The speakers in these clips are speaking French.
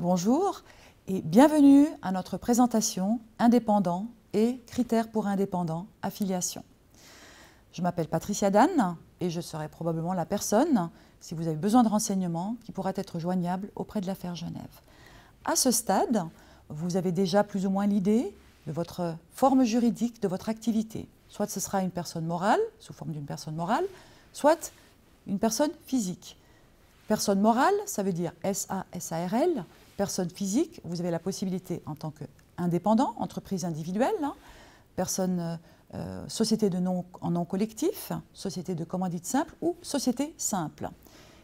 Bonjour et bienvenue à notre présentation Indépendant et critères pour indépendant affiliation. Je m'appelle Patricia Danne et je serai probablement la personne, si vous avez besoin de renseignements, qui pourra être joignable auprès de l'affaire Genève. À ce stade, vous avez déjà plus ou moins l'idée de votre forme juridique de votre activité. Soit ce sera une personne morale, sous forme d'une personne morale, soit une personne physique. Personne morale, ça veut dire S-A-S-A-R-L, personne physique, vous avez la possibilité en tant qu'indépendant, entreprise individuelle, hein, personne, euh, euh, société de nom en nom collectif, société de commandite simple ou société simple.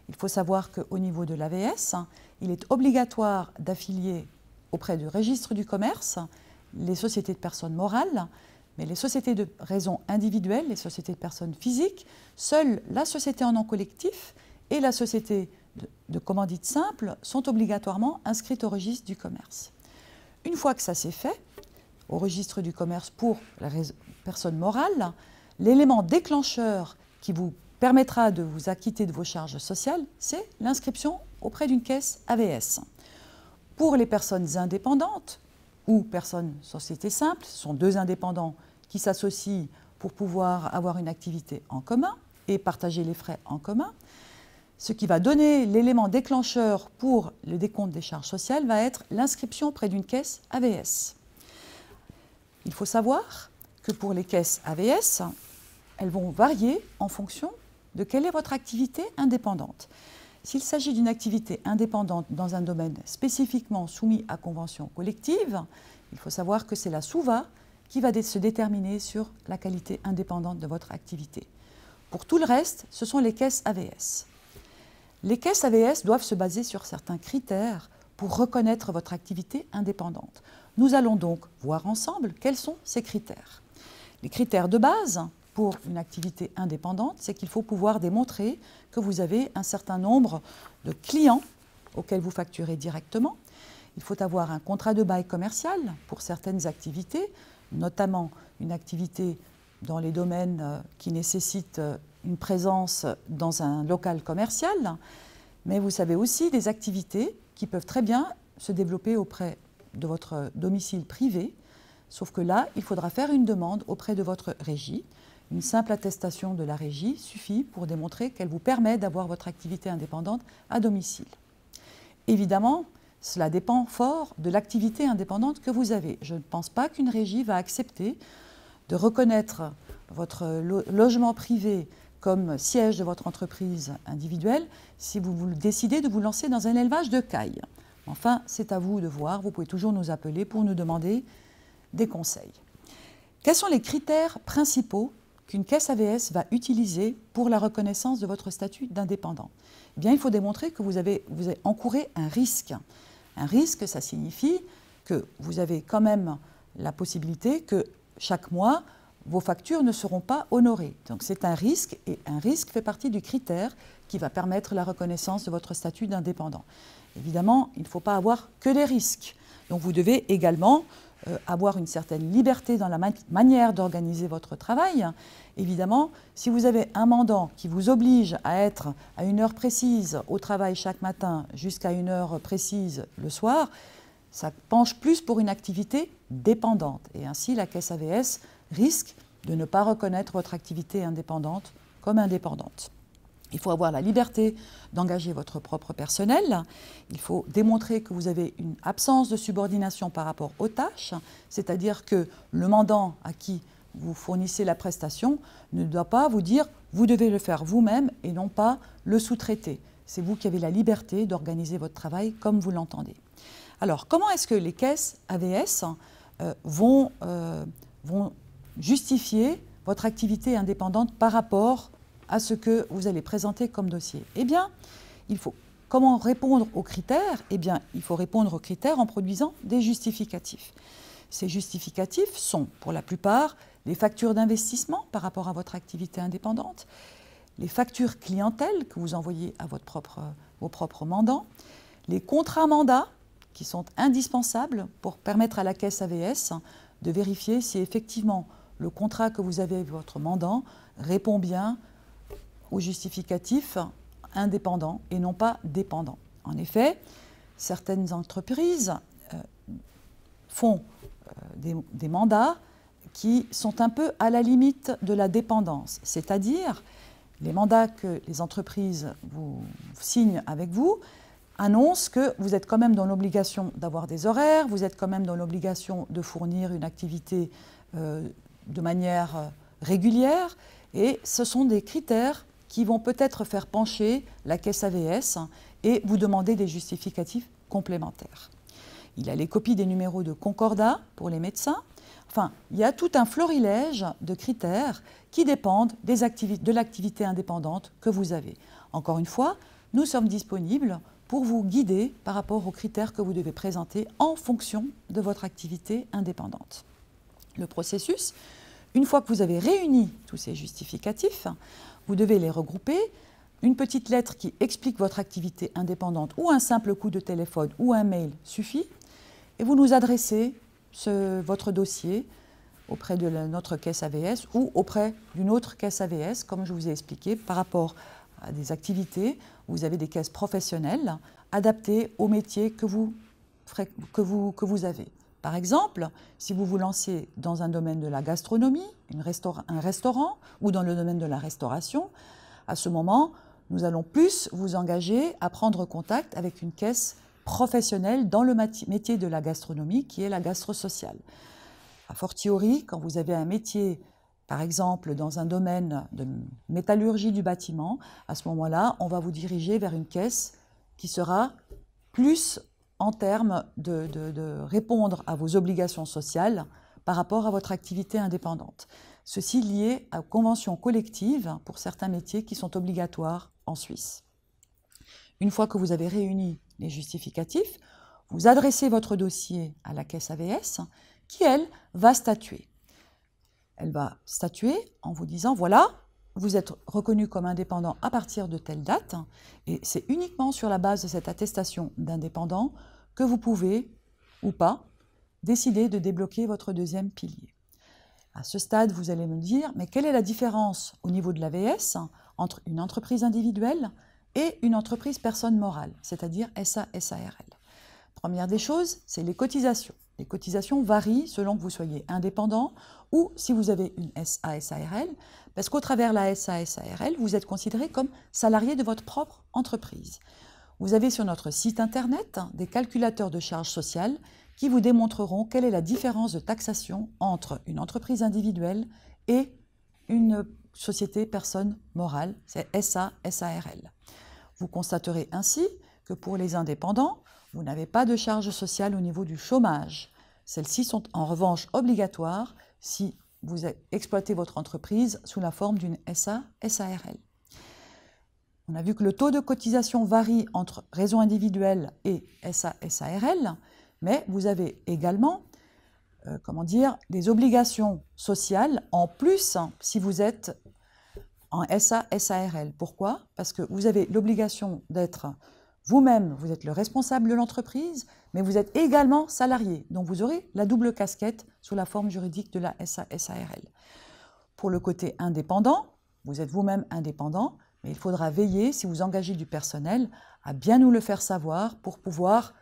Il faut savoir qu'au niveau de l'AVS, il est obligatoire d'affilier auprès du registre du commerce les sociétés de personnes morales, mais les sociétés de raison individuelle, les sociétés de personnes physiques, seule la société en nom collectif et la société de, commandites simples, simple sont obligatoirement inscrites au registre du commerce. Une fois que ça s'est fait, au registre du commerce pour la personne morale, l'élément déclencheur qui vous permettra de vous acquitter de vos charges sociales, c'est l'inscription auprès d'une caisse AVS. Pour les personnes indépendantes ou personnes société simple, ce sont deux indépendants qui s'associent pour pouvoir avoir une activité en commun et partager les frais en commun, ce qui va donner l'élément déclencheur pour le décompte des charges sociales va être l'inscription près d'une caisse AVS. Il faut savoir que pour les caisses AVS, elles vont varier en fonction de quelle est votre activité indépendante. S'il s'agit d'une activité indépendante dans un domaine spécifiquement soumis à convention collective, il faut savoir que c'est la SOUVA qui va se déterminer sur la qualité indépendante de votre activité. Pour tout le reste, ce sont les caisses AVS. Les caisses AVS doivent se baser sur certains critères pour reconnaître votre activité indépendante. Nous allons donc voir ensemble quels sont ces critères. Les critères de base pour une activité indépendante, c'est qu'il faut pouvoir démontrer que vous avez un certain nombre de clients auxquels vous facturez directement. Il faut avoir un contrat de bail commercial pour certaines activités, notamment une activité dans les domaines euh, qui nécessitent euh, une présence dans un local commercial, mais vous savez aussi des activités qui peuvent très bien se développer auprès de votre domicile privé, sauf que là, il faudra faire une demande auprès de votre régie. Une simple attestation de la régie suffit pour démontrer qu'elle vous permet d'avoir votre activité indépendante à domicile. Évidemment, cela dépend fort de l'activité indépendante que vous avez. Je ne pense pas qu'une régie va accepter de reconnaître votre logement privé comme siège de votre entreprise individuelle si vous, décidez de vous lancer dans un élevage de caille Enfin, c'est à vous de voir, vous pouvez toujours nous appeler pour nous demander des conseils. Quels sont les critères principaux qu'une caisse AVS va utiliser pour la reconnaissance de votre statut d'indépendant eh bien, il faut démontrer que vous avez, vous avez encouré un risque. Un risque, ça signifie que vous avez quand même la possibilité que chaque mois, vos factures ne seront pas honorées. Donc c'est un risque et un risque fait partie du critère qui va permettre la reconnaissance de votre statut d'indépendant. Évidemment, il ne faut pas avoir que des risques. Donc vous devez également euh, avoir une certaine liberté dans la manière d'organiser votre travail. Évidemment, si vous avez un mandant qui vous oblige à être à une heure précise au travail chaque matin jusqu'à une heure précise le soir, ça penche plus pour une activité dépendante. Et ainsi, la caisse AVS risque de ne pas reconnaître votre activité indépendante comme indépendante. Il faut avoir la liberté d'engager votre propre personnel. Il faut démontrer que vous avez une absence de subordination par rapport aux tâches, c'est-à-dire que le mandant à qui vous fournissez la prestation ne doit pas vous dire vous devez le faire vous-même et non pas le sous-traiter. C'est vous qui avez la liberté d'organiser votre travail comme vous l'entendez. Alors, comment est-ce que les caisses AVS euh, vont, euh, vont justifier votre activité indépendante par rapport à ce que vous allez présenter comme dossier Eh bien, il faut comment répondre aux critères Eh bien, il faut répondre aux critères en produisant des justificatifs. Ces justificatifs sont, pour la plupart, les factures d'investissement par rapport à votre activité indépendante, les factures clientèle que vous envoyez à votre propre, vos propres mandants, les contrats mandats qui sont indispensables pour permettre à la caisse AVS de vérifier si effectivement le contrat que vous avez avec votre mandant répond bien au justificatif indépendant et non pas dépendant. En effet, certaines entreprises euh, font euh, des, mandats qui sont un peu à la limite de la dépendance, c'est-à-dire les mandats que les entreprises vous signent avec vous annoncent que vous êtes quand même dans l'obligation d'avoir des horaires, vous êtes quand même dans l'obligation de fournir une activité euh, de manière euh, régulière et ce sont des critères qui vont peut-être faire pencher la caisse AVS hein, et vous demander des justificatifs complémentaires. Il a les copies des numéros de concordat pour les médecins. Enfin, il y a tout un florilège de critères qui dépendent de l'activité indépendante que vous avez. Encore une fois, nous sommes disponibles pour vous guider par rapport aux critères que vous devez présenter en fonction de votre activité indépendante le processus. Une fois que vous avez réuni tous ces justificatifs, vous devez les regrouper. Une petite lettre qui explique votre activité indépendante ou un simple coup de téléphone ou un mail suffit. Et vous nous adressez votre dossier auprès de notre caisse AVS ou auprès d'une autre caisse AVS, comme je vous ai expliqué, par rapport à des activités. Vous avez des caisses professionnelles adaptées au métier que vous avez. Par exemple, si vous vous lancez dans un domaine de la gastronomie, un restaurant, ou dans le domaine de la restauration, à ce moment, nous allons plus vous engager à prendre contact avec une caisse professionnelle dans le métier de la gastronomie, qui est la gastro-sociale. A fortiori, quand vous avez un métier, par exemple, dans un domaine de métallurgie du bâtiment, à ce moment-là, on va vous diriger vers une caisse qui sera plus en termes de, répondre à vos obligations sociales par rapport à votre activité indépendante. Ceci lié à conventions collectives pour certains métiers qui sont obligatoires en Suisse. Une fois que vous avez réuni les justificatifs, vous adressez votre dossier à la caisse AVS qui, elle, va statuer. Elle va statuer en vous disant, voilà, vous êtes reconnu comme indépendant à partir de telle date, et c'est uniquement sur la base de cette attestation d'indépendant que vous pouvez, ou pas, décider de débloquer votre deuxième pilier. À ce stade, vous allez me dire, mais quelle est la différence au niveau de l'AVS entre une entreprise individuelle et une entreprise personne morale, c'est-à-dire S.A.S.A.R.L.? première des choses, c'est les cotisations. Les cotisations varient selon que vous soyez indépendant ou si vous avez une SASARL, parce qu'au travers de la SASARL, vous êtes considéré comme salarié de votre propre entreprise. Vous avez sur notre site internet des calculateurs de charges sociales qui vous démontreront quelle est la différence de taxation entre une entreprise individuelle et une société personne morale, c'est SASARL. Vous constaterez ainsi que pour les indépendants, vous n'avez pas de charges sociales au niveau du chômage. Celles-ci sont en revanche obligatoires si vous exploitez votre entreprise sous la forme d'une SA, SARL. On a vu que le taux de cotisation varie entre réseau individuelle et SA, SARL, mais vous avez également euh, comment dire, des obligations sociales en plus hein, si vous êtes en SA, SARL. Pourquoi Parce que vous avez l'obligation d'être vous-même, vous êtes le responsable de l'entreprise, mais vous êtes également salarié. Donc vous aurez la double casquette sous la forme juridique de la SASARL. Pour le côté indépendant, vous êtes vous-même indépendant, mais il faudra veiller, si vous engagez du personnel, à bien nous le faire savoir pour pouvoir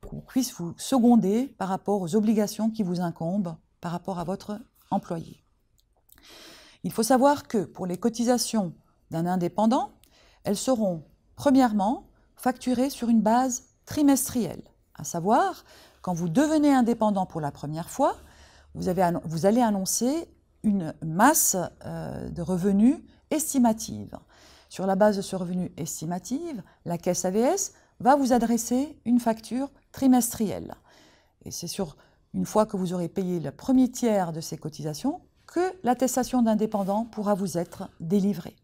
qu'on puisse vous seconder par rapport aux obligations qui vous incombent par rapport à votre employé. Il faut savoir que pour les cotisations d'un indépendant, elles seront premièrement facturé sur une base trimestrielle, à savoir, quand vous devenez indépendant pour la première fois, vous, allez annoncer une masse euh, de revenus estimative. Sur la base de ce revenu estimative, la caisse AVS va vous adresser une facture trimestrielle. Et c'est sur une fois que vous aurez payé le premier tiers de ces cotisations que l'attestation d'indépendant pourra vous être délivrée.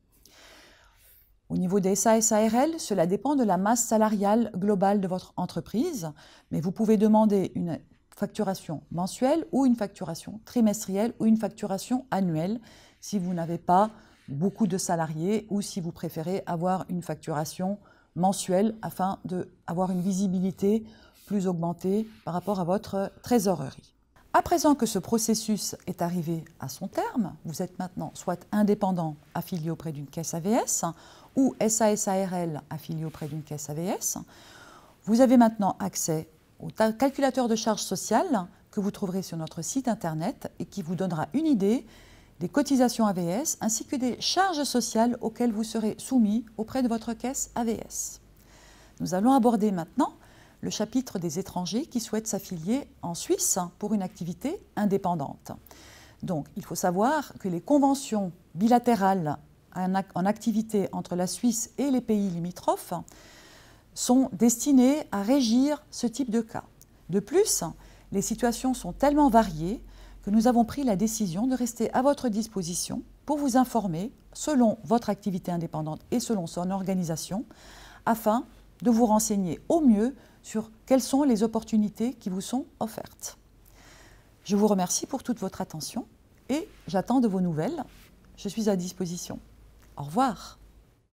Au niveau des sas cela dépend de la masse salariale globale de votre entreprise, mais vous pouvez demander une facturation mensuelle ou une facturation trimestrielle ou une facturation annuelle si vous n'avez pas beaucoup de salariés ou si vous préférez avoir une facturation mensuelle afin d'avoir une visibilité plus augmentée par rapport à votre trésorerie. À présent que ce processus est arrivé à son terme, vous êtes maintenant soit indépendant affilié auprès d'une caisse AVS ou SASARL affilié auprès d'une caisse AVS. Vous avez maintenant accès au calculateur de charges sociales que vous trouverez sur notre site internet et qui vous donnera une idée des cotisations AVS ainsi que des charges sociales auxquelles vous serez soumis auprès de votre caisse AVS. Nous allons aborder maintenant le chapitre des étrangers qui souhaitent s'affilier en Suisse pour une activité indépendante. Donc il faut savoir que les conventions bilatérales en activité entre la Suisse et les pays limitrophes sont destinées à régir ce type de cas. De plus, les situations sont tellement variées que nous avons pris la décision de rester à votre disposition pour vous informer selon votre activité indépendante et selon son organisation afin de vous renseigner au mieux sur quelles sont les opportunités qui vous sont offertes. Je vous remercie pour toute votre attention et j'attends de vos nouvelles. Je suis à disposition. Au revoir.